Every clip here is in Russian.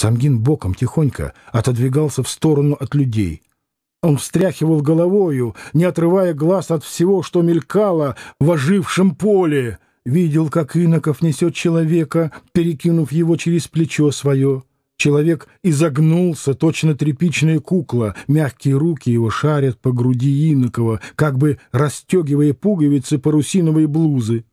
Самгин боком тихонько отодвигался в сторону от людей. Он встряхивал головою, не отрывая глаз от всего, что мелькало в ожившем поле. Видел, как Иноков несет человека, перекинув его через плечо свое. Человек изогнулся, точно тряпичная кукла. Мягкие руки его шарят по груди Инокова, как бы расстегивая пуговицы парусиновой блузы.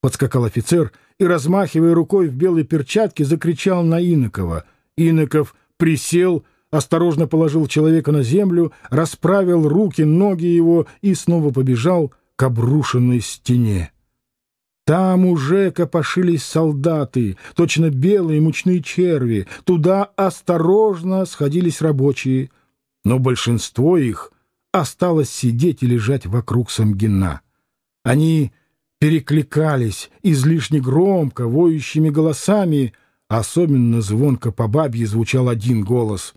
Подскакал офицер и, размахивая рукой в белой перчатке, закричал на Инокова. Иноков присел, осторожно положил человека на землю, расправил руки, ноги его и снова побежал к обрушенной стене. Там уже копошились солдаты, точно белые мучные черви. Туда осторожно сходились рабочие, но большинство их осталось сидеть и лежать вокруг Самгина. Они перекликались излишне громко, воющими голосами — Особенно звонко по бабье звучал один голос.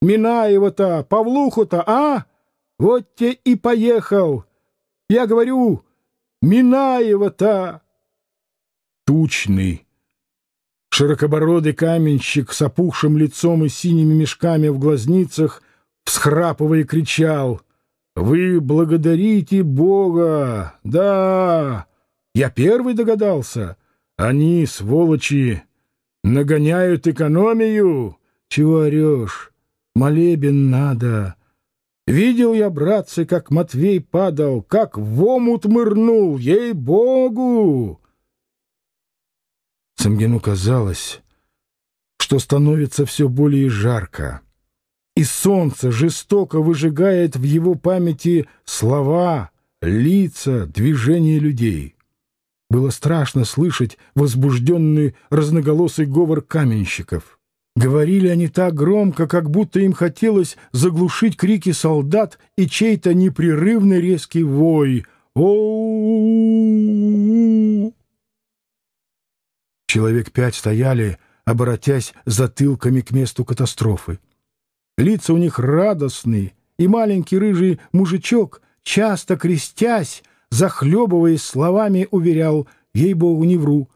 «Минаева-то, Павлуху-то, а? Вот те и поехал! Я говорю, Минаева-то!» Тучный, широкобородый каменщик с опухшим лицом и синими мешками в глазницах всхрапывая кричал «Вы благодарите Бога! Да! Я первый догадался! Они, сволочи!» Нагоняют экономию. Чего орешь? Молебен надо. Видел я, братцы, как Матвей падал, как в омут мырнул, ей-богу!» Самгину казалось, что становится все более жарко, и солнце жестоко выжигает в его памяти слова, лица, движения людей. Было страшно слышать возбужденный разноголосый говор каменщиков. Говорили они так громко, как будто им хотелось заглушить крики солдат и чей-то непрерывный резкий вой. о Человек пять стояли, оборотясь затылками к месту катастрофы. Лица у них радостные, и маленький рыжий мужичок, часто крестясь, захлебываясь словами, уверял, ей-богу, не вру.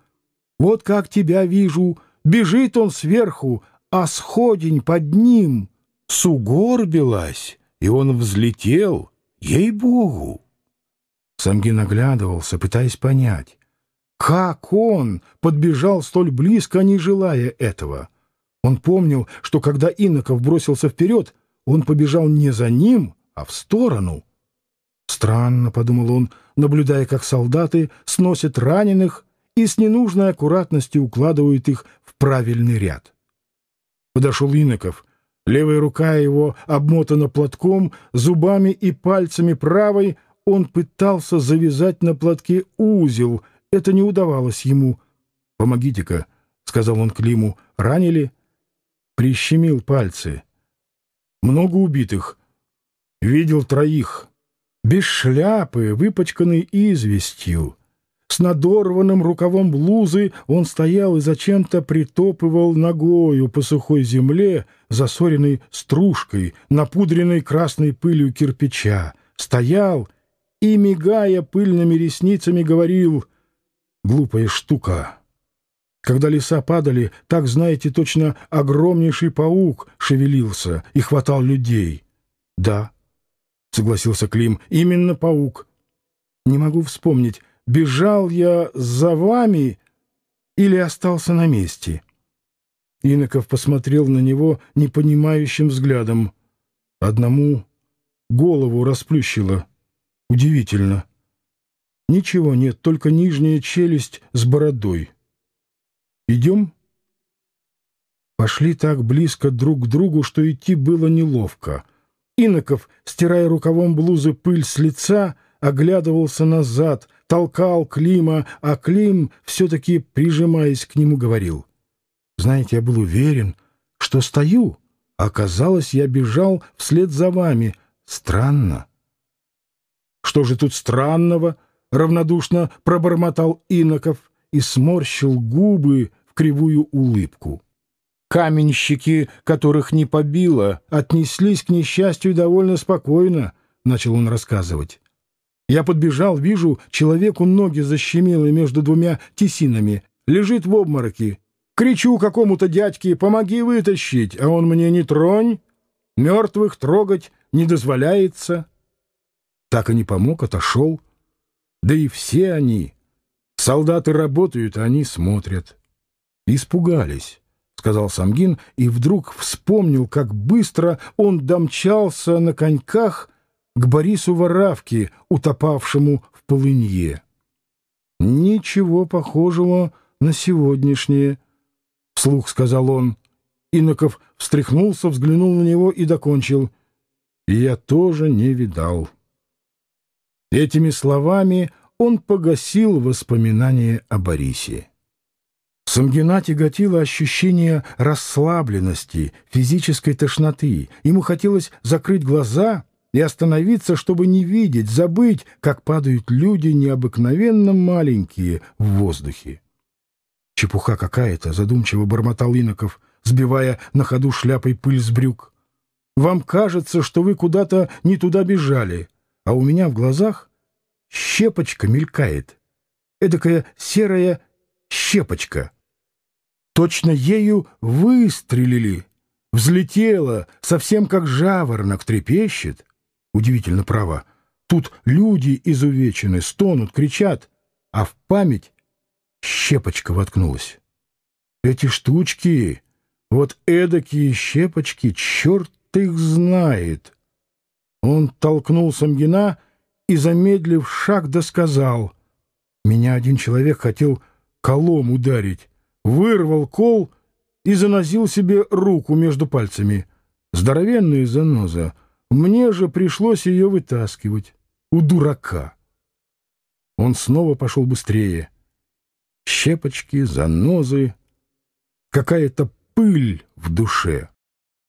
«Вот как тебя вижу, бежит он сверху, а сходень под ним сугорбилась, и он взлетел, ей-богу!» Самгин оглядывался, пытаясь понять, как он подбежал столь близко, не желая этого. Он помнил, что когда Иноков бросился вперед, он побежал не за ним, а в сторону — Странно, — подумал он, наблюдая, как солдаты сносят раненых и с ненужной аккуратностью укладывают их в правильный ряд. Подошел Иноков. Левая рука его обмотана платком, зубами и пальцами правой он пытался завязать на платке узел. Это не удавалось ему. «Помогите-ка», — сказал он Климу. «Ранили?» Прищемил пальцы. «Много убитых. Видел троих» без шляпы, выпачканный известью. С надорванным рукавом блузы он стоял и зачем-то притопывал ногою по сухой земле, засоренной стружкой, напудренной красной пылью кирпича. Стоял и, мигая пыльными ресницами, говорил «Глупая штука». Когда леса падали, так, знаете, точно огромнейший паук шевелился и хватал людей. Да, — согласился Клим. — Именно паук. Не могу вспомнить, бежал я за вами или остался на месте. Иноков посмотрел на него непонимающим взглядом. Одному голову расплющило. Удивительно. Ничего нет, только нижняя челюсть с бородой. Идем? Пошли так близко друг к другу, что идти было неловко — Иноков, стирая рукавом блузы пыль с лица, оглядывался назад, толкал Клима, а Клим, все-таки прижимаясь к нему, говорил. «Знаете, я был уверен, что стою. Оказалось, я бежал вслед за вами. Странно». «Что же тут странного?» — равнодушно пробормотал Иноков и сморщил губы в кривую улыбку. Каменщики, которых не побило, отнеслись к несчастью довольно спокойно, — начал он рассказывать. Я подбежал, вижу, человеку ноги защемило между двумя тесинами, лежит в обмороке. Кричу какому-то дядьке, помоги вытащить, а он мне не тронь, мертвых трогать не дозволяется. Так и не помог, отошел. Да и все они. Солдаты работают, а они смотрят. Испугались. — сказал Самгин, и вдруг вспомнил, как быстро он домчался на коньках к Борису Воравке, утопавшему в полынье. «Ничего похожего на сегодняшнее», — вслух сказал он. Иноков встряхнулся, взглянул на него и докончил. «Я тоже не видал». Этими словами он погасил воспоминания о Борисе. Самгина тяготило ощущение расслабленности, физической тошноты. Ему хотелось закрыть глаза и остановиться, чтобы не видеть, забыть, как падают люди необыкновенно маленькие в воздухе. «Чепуха какая-то!» — задумчиво бормотал Иноков, сбивая на ходу шляпой пыль с брюк. «Вам кажется, что вы куда-то не туда бежали, а у меня в глазах щепочка мелькает, эдакая серая щепочка». Точно ею выстрелили. Взлетела, совсем как жаворонок трепещет. Удивительно право. Тут люди изувечены, стонут, кричат, а в память щепочка воткнулась. Эти штучки, вот эдакие щепочки, черт их знает. Он толкнул Самгина и, замедлив шаг, досказал. Меня один человек хотел колом ударить вырвал кол и занозил себе руку между пальцами. Здоровенная заноза. Мне же пришлось ее вытаскивать. У дурака. Он снова пошел быстрее. Щепочки, занозы, какая-то пыль в душе.